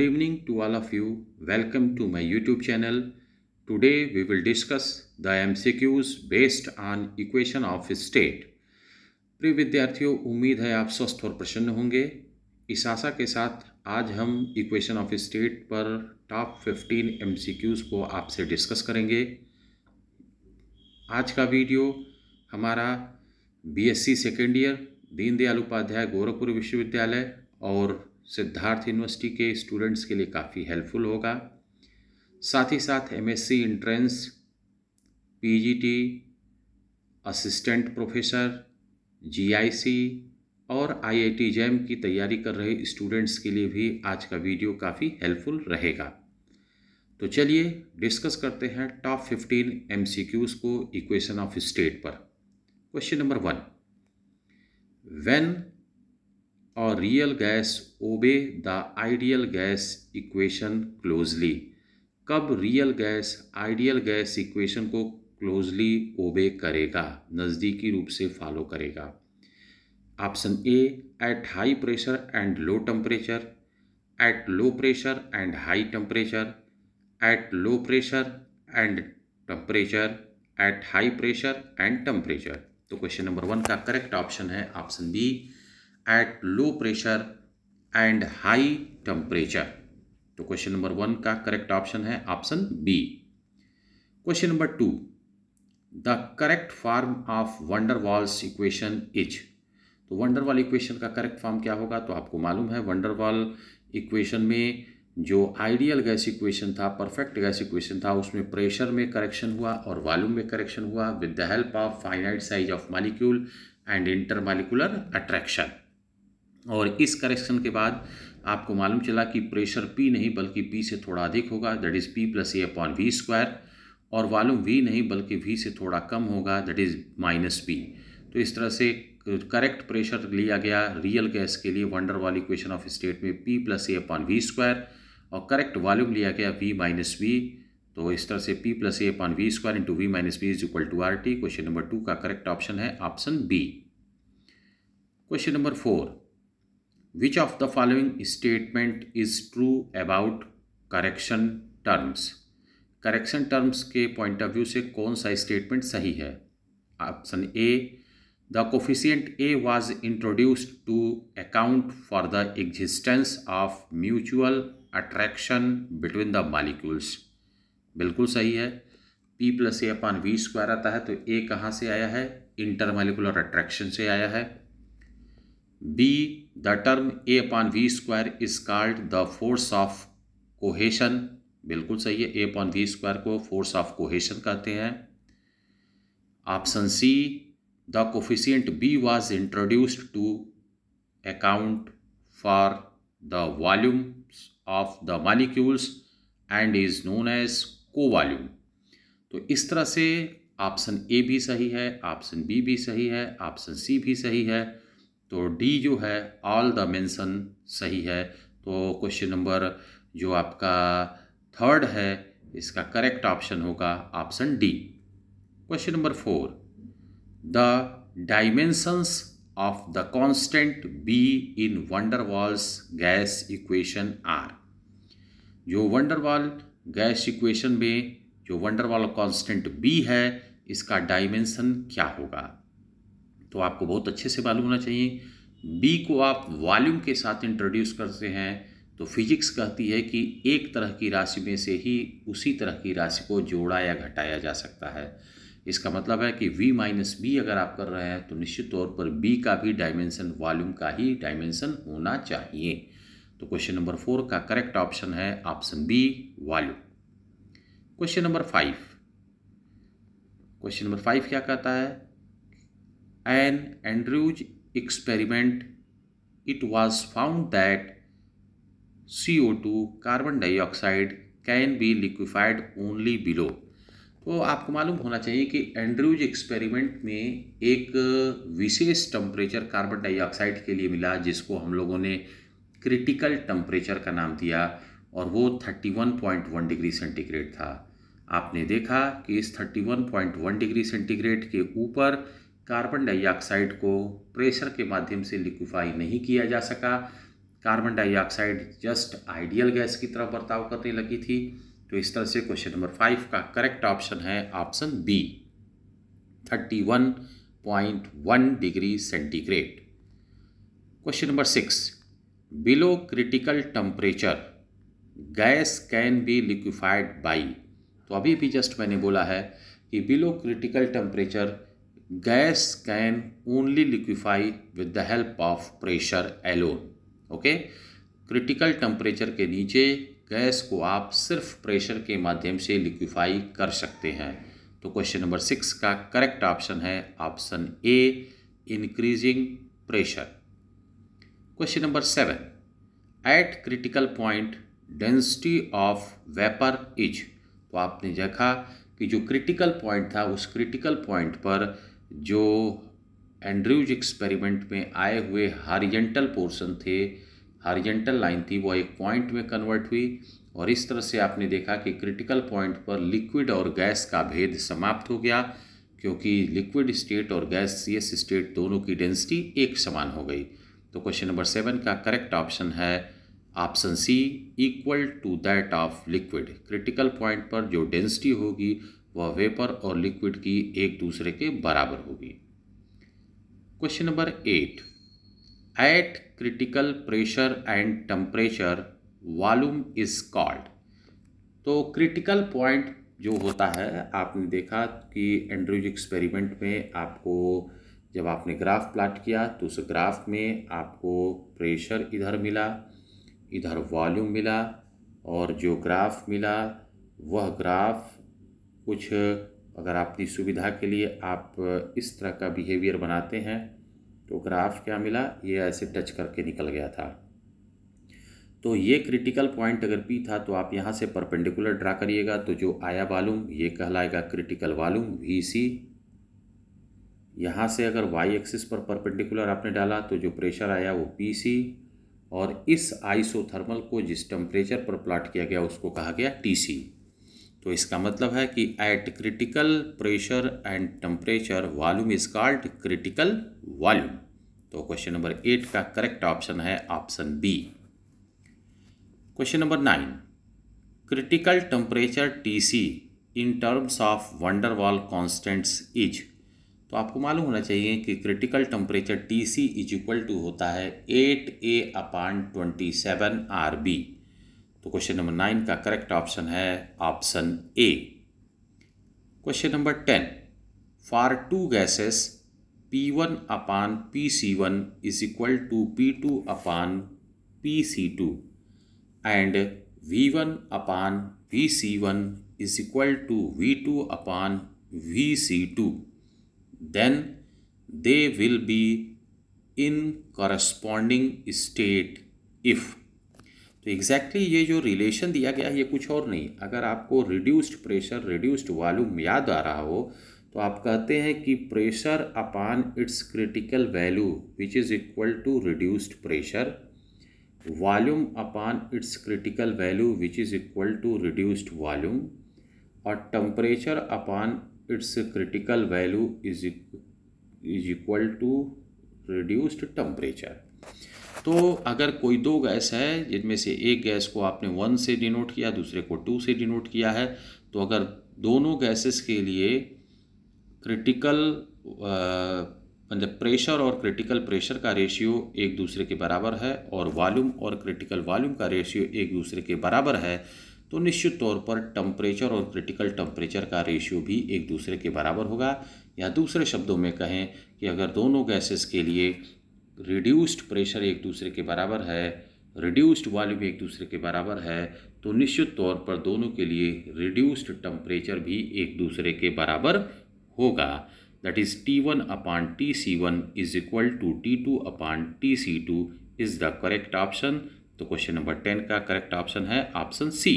To all of you welcome to my YouTube channel today we will discuss the M C Qs based on equation of state प्रिय विद्यार्थियों उम्मीद है आप स्वस्थ और प्रसन्न होंगे इस आशा के साथ आज हम इक्वेशन ऑफ स्टेट पर टॉप 15 एमसीक्यूज को आपसे डिस्कस करेंगे आज का वीडियो हमारा BSc second year Deendayal Upadhyay Gorakhpur विश्वविद्यालय और सिद्धार्थ यूनिवर्सिटी के स्टूडेंट्स के लिए काफ़ी हेल्पफुल होगा साथ ही साथ MSc entrance PGT assistant professor GIC और आईआईटी जैम की तैयारी कर रहे स्टूडेंट्स के लिए भी आज का वीडियो काफ़ी हेल्पफुल रहेगा तो चलिए डिस्कस करते हैं टॉप सी क्यूज को इक्वेशन ऑफ स्टेट पर क्वेश्चन नंबर वन वेन और real gas obey the ideal gas equation closely कब real gas ideal gas equation को क्लोजली ओबे करेगा नज़दीकी रूप से फॉलो करेगा option A at high pressure and low temperature at low pressure and high temperature at low pressure and temperature at high pressure and temperature तो question number one का correct option है option B at low pressure and high temperature तो question number one का correct option है option B question number two the correct form of van der Waals equation is तो van der Waal equation का correct form क्या होगा तो आपको मालूम है वंडर वॉल इक्वेशन में जो आइडियल गैस इक्वेशन था परफेक्ट गैस इक्वेशन था उसमें प्रेशर में करेक्शन हुआ और वॉल्यूम में करेक्शन हुआ with the help of finite size of molecule and inter molecular attraction और इस करेक्शन के बाद आपको मालूम चला कि प्रेशर पी नहीं बल्कि पी से थोड़ा अधिक होगा that is P plus a upon V square और वॉल्यूम वी नहीं बल्कि वी से थोड़ा कम होगा दैट इज़ माइनस पी तो इस तरह से करेक्ट प्रेशर लिया गया रियल गैस के लिए van der Waals equation of state में P plus a upon V square और करेक्ट वॉल्यूम लिया गया वी माइनस वी तो इस तरह से P plus a upon V square into V minus V is equal to R T question number two का correct option है option B question number four which of the following statement is true about correction terms correction terms के point of view से कौन सा statement सही है option A the coefficient a was introduced to account for the existence of mutual attraction between the molecules बिल्कुल सही है P plus a upon V square आता है तो ए कहाँ से आया है इंटरमालिकुलर अट्रैक्शन से आया है B The term A upon V square is called the force of cohesion. बिल्कुल सही है A upon V square को force of cohesion कहते हैं option C the coefficient b was introduced to account for the volumes of the molecules and is known as covolume. तो इस तरह से ऑप्शन ए भी सही है ऑप्शन बी भी सही है ऑप्शन सी भी सही है तो डी जो है ऑल द मेंशन सही है तो क्वेश्चन नंबर जो आपका थर्ड है इसका करेक्ट ऑप्शन होगा option D question number four the dimensions of the constant b in van der Waals gas equation are जो वंडरवॉल गैस इक्वेशन में जो वंडरवॉल कांस्टेंट बी है इसका डायमेंशन क्या होगा तो आपको बहुत अच्छे से मालूम होना चाहिए बी को आप वॉल्यूम के साथ इंट्रोड्यूस करते हैं तो फिजिक्स कहती है कि एक तरह की राशि में से ही उसी तरह की राशि को जोड़ा या घटाया जा सकता है इसका मतलब है कि v माइनस बी अगर आप कर रहे हैं तो निश्चित तौर पर b का भी डायमेंशन वॉल्यूम का ही डायमेंशन होना चाहिए तो क्वेश्चन नंबर फोर का करेक्ट ऑप्शन है option B volume question number five question number five क्या कहता है an Andrews experiment, it was found that CO2 carbon dioxide can be liquefied only below. तो आपको मालूम होना चाहिए कि एंड्रूज एक्सपेरिमेंट में एक विशेष टम्परेचर कार्बन डाइऑक्साइड के लिए मिला जिसको हम लोगों ने क्रिटिकल टम्परेचर का नाम दिया और वो 31.1 डिग्री सेंटीग्रेड था आपने देखा कि इस 31.1 डिग्री सेंटीग्रेड के ऊपर कार्बन डाइऑक्साइड को प्रेशर के माध्यम से लिक्विफाई नहीं किया जा सका carbon dioxide just ideal gas की तरफ बर्ताव करने लगी थी तो इस तरह से क्वेश्चन नंबर फाइव का करेक्ट ऑप्शन है option B thirty one point one degree centigrade question number six below critical temperature gas can be liquefied by तो अभी भी जस्ट मैंने बोला है कि below critical temperature gas can only liquefy with the help of pressure alone okay critical temperature के नीचे gas को आप सिर्फ प्रेशर के माध्यम से लिक्विफाई कर सकते हैं तो क्वेश्चन नंबर सिक्स का करेक्ट ऑप्शन है option A increasing pressure question number seven at critical point density of vapour is तो आपने देखा कि जो क्रिटिकल पॉइंट था उस क्रिटिकल पॉइंट पर जो एंड्रयूज एक्सपेरिमेंट में आए हुए हारिजेंटल पोर्शन थे हारिजेंटल लाइन थी वह एक पॉइंट में कन्वर्ट हुई और इस तरह से आपने देखा कि क्रिटिकल पॉइंट पर लिक्विड और गैस का भेद समाप्त हो गया क्योंकि लिक्विड स्टेट और गैस एस स्टेट दोनों की डेंसिटी एक समान हो गई तो क्वेश्चन नंबर सेवन का करेक्ट ऑप्शन है option C equal to that of liquid critical point पर जो डेंसिटी होगी वह वेपर और लिक्विड की एक दूसरे के बराबर होगी question number eight at critical pressure and temperature volume is called तो क्रिटिकल पॉइंट जो होता है आपने देखा कि एंड्रोज एक्सपेरिमेंट में आपको जब आपने ग्राफ प्लाट किया तो उस ग्राफ में आपको प्रेशर इधर मिला इधर वॉल्यूम मिला और जो ग्राफ मिला वह ग्राफ कुछ अगर आपकी सुविधा के लिए आप इस तरह का बिहेवियर बनाते हैं तो ग्राफ क्या मिला ये ऐसे टच करके निकल गया था तो ये क्रिटिकल पॉइंट अगर पी था तो आप यहाँ से परपेंडिकुलर ड्रा करिएगा तो जो आया वालूम ये कहलाएगा क्रिटिकल वालूम वी सी यहाँ से अगर वाई एक्सिस पर परपेंडिकुलर आपने डाला तो जो प्रेशर आया वो पी सी और इस आइसोथर्मल को जिस टेम्परेचर पर प्लाट किया गया उसको कहा गया टी सी तो इसका मतलब है कि at critical pressure and temperature volume is called critical volume तो क्वेश्चन नंबर एट का करेक्ट ऑप्शन है option B question number nine critical temperature TC in terms of van der Waals constants is तो आपको मालूम होना चाहिए कि critical temperature T C is equal to होता है eight a upon twenty seven R b तो क्वेश्चन नंबर नाइन का करेक्ट ऑप्शन है option A question number ten for two gases P one upon P C one is equal to P two upon P C two and V one upon V C one is equal to V two upon V C two then they will be in corresponding state if तो exactly exactly ये जो relation दिया गया है ये कुछ और नहीं अगर आपको रिड्यूस्ड प्रेशर रिड्यूस्ड वॉल्यूम याद आ रहा हो तो आप कहते हैं कि pressure upon its critical value which is equal to reduced pressure volume upon its critical value which is equal to reduced volume और temperature upon its critical value is is equal to reduced temperature तो अगर कोई दो gas है जिनमें से एक gas को आपने वन से डिनोट किया दूसरे को टू से डिनोट किया है तो अगर दोनों गैसेस के लिए क्रिटिकल मतलब प्रेशर और क्रिटिकल प्रेशर का रेशियो एक दूसरे के बराबर है और वॉल्यूम और क्रिटिकल वॉल्यूम का रेशियो एक दूसरे के बराबर है तो निश्चित तौर पर टम्परेचर और क्रिटिकल टम्परेचर का रेशियो भी एक दूसरे के बराबर होगा या दूसरे शब्दों में कहें कि अगर दोनों गैसेस के लिए रिड्यूस्ड प्रेशर एक दूसरे के बराबर है रिड्यूस्ड वॉल्यूम एक दूसरे के बराबर है तो निश्चित तौर पर दोनों के लिए रिड्यूस्ड टम्परेचर भी एक दूसरे के बराबर होगा that is T one upon T C one is equal to T two upon T C two is the correct option तो क्वेश्चन नंबर टेन का करेक्ट ऑप्शन है option C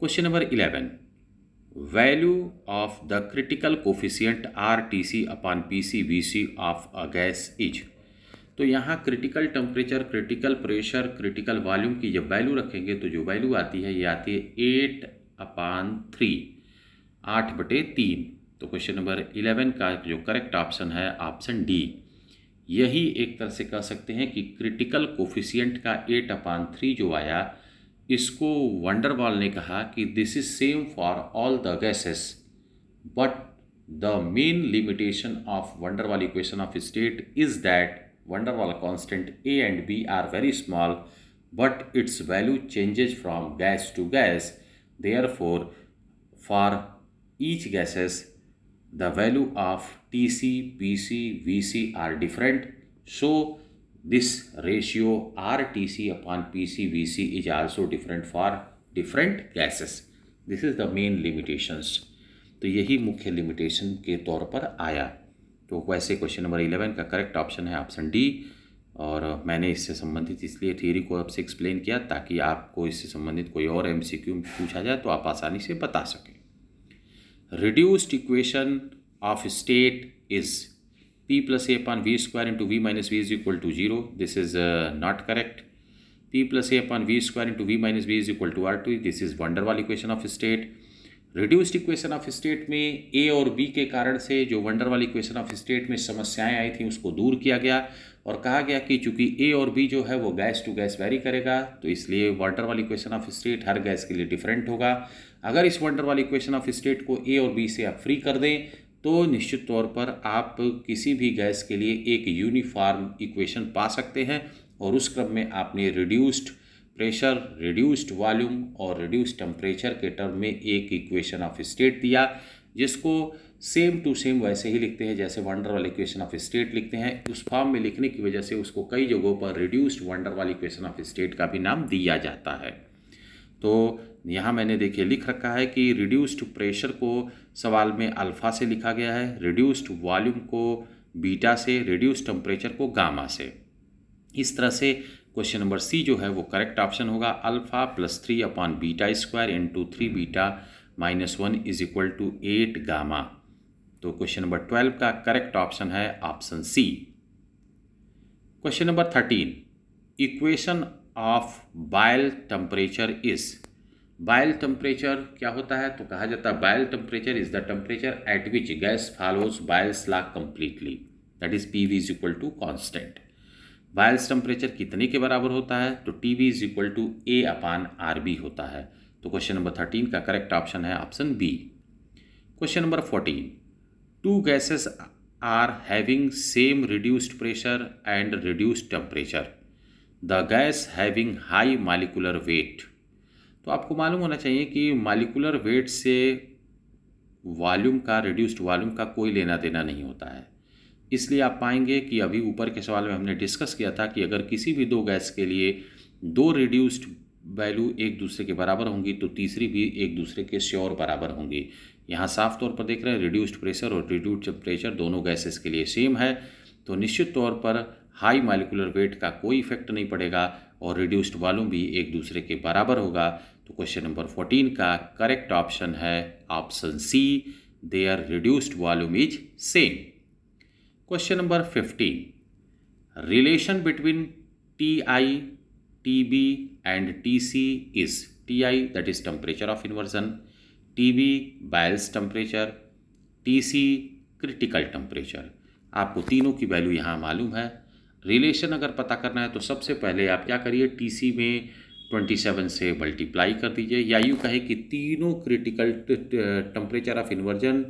question number eleven value of the critical R T C upon P C V C of a gas is तो यहाँ critical temperature critical pressure critical volume की जब value रखेंगे तो जो value आती है ये आती है एट अपान थ्री आठ बटे तीन तो क्वेश्चन नंबर इलेवन का जो करेक्ट ऑप्शन है ऑप्शन डी यही एक तरह से कह सकते हैं कि क्रिटिकल कोफिशियंट का एट अपान थ्री जो आया इसको वंडरवाल ने कहा कि this is same for all the gases but the main limitation of van der Waals equation of state is that van der Waals constant a and b are very small but its value changes from gas to gas therefore for each gases the value of T C P C V C are different So this ratio RTC upon PCVC is also different for different gases. This is the main limitations. तो यही मुख्य limitation के तौर पर आया तो वैसे question number eleven का करेक्ट ऑप्शन है ऑप्शन डी और मैंने इससे संबंधित इसलिए थियरी को आपसे एक्सप्लेन किया ताकि आपको इससे संबंधित कोई और एम पूछा जाए तो आप आसानी से बता सकें reduced equation of state is p plus a upon v square into v minus v is equal to 0. This is uh, not correct. p plus a upon v square into v minus v is equal to r2. This is van der Waal equation of state. Reduced equation of state में a और B के कारण से जो wonder वाली equation of state में समस्याएं आई थी उसको दूर किया गया और कहा गया कि चूंकि ए और बी जो है वो गैस टू गैस वैरी करेगा तो इसलिए वाटर वाली इक्वेशन ऑफ स्टेट हर गैस के लिए डिफरेंट होगा अगर इस वंडर वाली इक्वेशन ऑफ स्टेट को ए और बी से आप फ्री कर दें तो निश्चित तौर पर आप किसी भी गैस के लिए एक यूनिफॉर्म इक्वेशन पा सकते हैं और उस क्रम में आपने रिड्यूस्ड प्रेशर रिड्यूस्ड वॉल्यूम और रिड्यूस्ड टेम्परेचर के टर्म में एक इक्वेशन ऑफ स्टेट दिया जिसको सेम टू सेम वैसे ही लिखते हैं जैसे wonder Waals equation of state लिखते हैं उस फॉर्म में लिखने की वजह से उसको कई जगहों पर reduced van der Waals equation of state का भी नाम दिया जाता है तो यहाँ मैंने देखिए लिख रखा है कि रिड्यूस्ड प्रेशर को सवाल में अल्फ़ा से लिखा गया है रिड्यूस्ड वॉल्यूम को बीटा से रिड्यूस्ड टेम्परेचर को गामा से इस तरह से क्वेश्चन नंबर सी जो है वो करेक्ट ऑप्शन होगा alpha plus three upon beta square into three beta minus one is equal to eight gamma तो क्वेश्चन नंबर ट्वेल्व का करेक्ट ऑप्शन है option C question number thirteen equation of Boyle temperature is Boyle temperature क्या होता है तो कहा जाता है Boyle temperature is the temperature at which gas follows Boyle's स्लॉग completely that is P V is equal to constant बायल्स temperature कितने के बराबर होता है तो T V is equal to a upon R b होता है तो क्वेश्चन नंबर थर्टीन का करेक्ट ऑप्शन है option B question number fourteen two gases are having same reduced pressure and reduced temperature the gas having high molecular weight तो आपको मालूम होना चाहिए कि मालिकुलर वेट से वॉल्यूम का रिड्यूस्ड वॉल्यूम का कोई लेना देना नहीं होता है इसलिए आप पाएंगे कि अभी ऊपर के सवाल में हमने डिस्कस किया था कि अगर किसी भी दो गैस के लिए दो रिड्यूस्ड वैल्यू एक दूसरे के बराबर होंगी तो तीसरी भी एक दूसरे के श्योर बराबर होंगी यहाँ साफ तौर पर देख रहे हैं रिड्यूस्ड प्रेशर और रिड्यूस्ड टेम्परेचर दोनों गैसेस के लिए सेम है तो निश्चित तौर पर हाई मालिकुलर वेट का कोई इफेक्ट नहीं पड़ेगा और रिड्यूस्ड वॉल्यूम भी एक दूसरे के बराबर होगा तो क्वेश्चन नंबर फोर्टीन का करेक्ट ऑप्शन है option C their reduced volume is same question number fifteen relation between T I T B and T C is T I that is temperature of inversion T B Boyle's temperature T C critical temperature आपको तीनों की value यहाँ मालूम है relation अगर पता करना है तो सबसे पहले आप क्या करिए टीसी में 27 से मल्टीप्लाई कर दीजिए या यूँ कहें कि तीनों critical temperature of inversion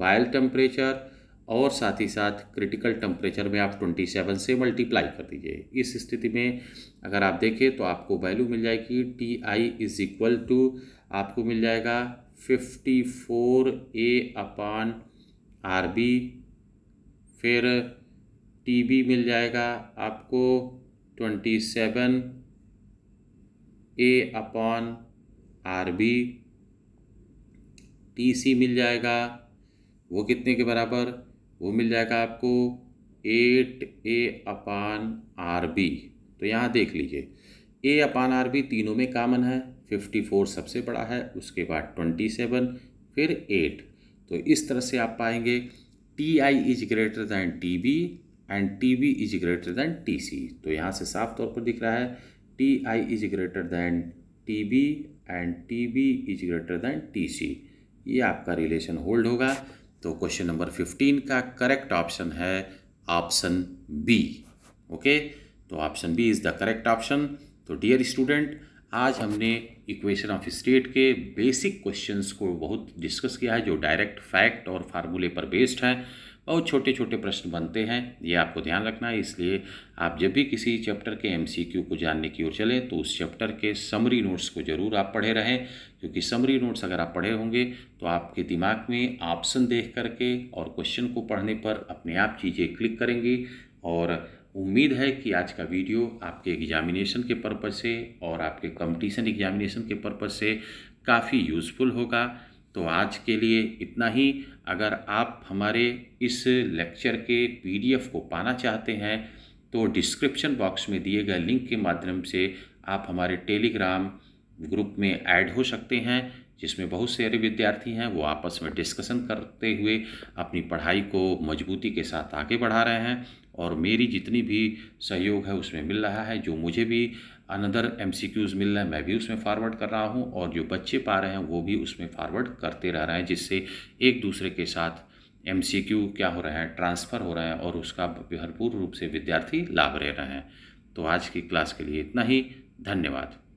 Boyle temperature और साथ ही साथ क्रिटिकल टेम्परेचर में आप 27 से मल्टीप्लाई कर दीजिए इस स्थिति में अगर आप देखें तो आपको वैल्यू मिल जाएगी T I is equal to आपको मिल जाएगा 54 ए अपान आर बी फिर टीबी मिल जाएगा आपको twenty seven a upon R b T C मिल जाएगा वो कितने के बराबर वो मिल जाएगा आपको eight a upon R b तो यहाँ देख लीजिए ए अपान आर बी तीनों में कामन है फिफ्टी फोर सबसे बड़ा है उसके बाद ट्वेंटी सेवन फिर एट तो इस तरह से आप पाएंगे T I is greater than T B and T B is greater than T C तो यहाँ से साफ तौर पर दिख रहा है T I is greater than T B and T B is greater than T C ये आपका रिलेशन होल्ड होगा तो क्वेश्चन नंबर फिफ्टीन का करेक्ट ऑप्शन है ऑप्शन बी ओके तो option B is the correct option तो dear student आज हमने इक्वेशन ऑफ स्टेट के बेसिक क्वेश्चंस को बहुत डिस्कस किया है जो डायरेक्ट फैक्ट और फार्मूले पर बेस्ड हैं बहुत छोटे छोटे प्रश्न बनते हैं ये आपको ध्यान रखना है इसलिए आप जब भी किसी चैप्टर के एमसीक्यू को जानने की ओर चलें तो उस चैप्टर के समरी नोट्स को ज़रूर आप पढ़े रहें क्योंकि समरी नोट्स अगर आप पढ़े होंगे तो आपके दिमाग में ऑप्शन देख करके और क्वेश्चन को पढ़ने पर अपने आप चीज़ें क्लिक करेंगी और उम्मीद है कि आज का वीडियो आपके एग्जामिनेशन के पर्पज़ से और आपके कंपटीशन एग्जामिनेशन के पर्पज़ से काफ़ी यूज़फुल होगा तो आज के लिए इतना ही अगर आप हमारे इस लेक्चर के पीडीएफ को पाना चाहते हैं तो डिस्क्रिप्शन बॉक्स में दिए गए लिंक के माध्यम से आप हमारे टेलीग्राम ग्रुप में ऐड हो सकते हैं जिसमें बहुत सारे विद्यार्थी हैं वो आपस में डिस्कशन करते हुए अपनी पढ़ाई को मजबूती के साथ आगे बढ़ा रहे हैं और मेरी जितनी भी सहयोग है उसमें मिल रहा है जो मुझे भी अनदर एम मिल रहे हैं मैं भी उसमें फारवर्ड कर रहा हूँ और जो बच्चे पा रहे हैं वो भी उसमें फारवर्ड करते रह रहे हैं जिससे एक दूसरे के साथ एम क्या हो रहा है ट्रांसफ़र हो रहा है और उसका भरपूर रूप से विद्यार्थी लाभ ले रहे हैं तो आज की क्लास के लिए इतना ही धन्यवाद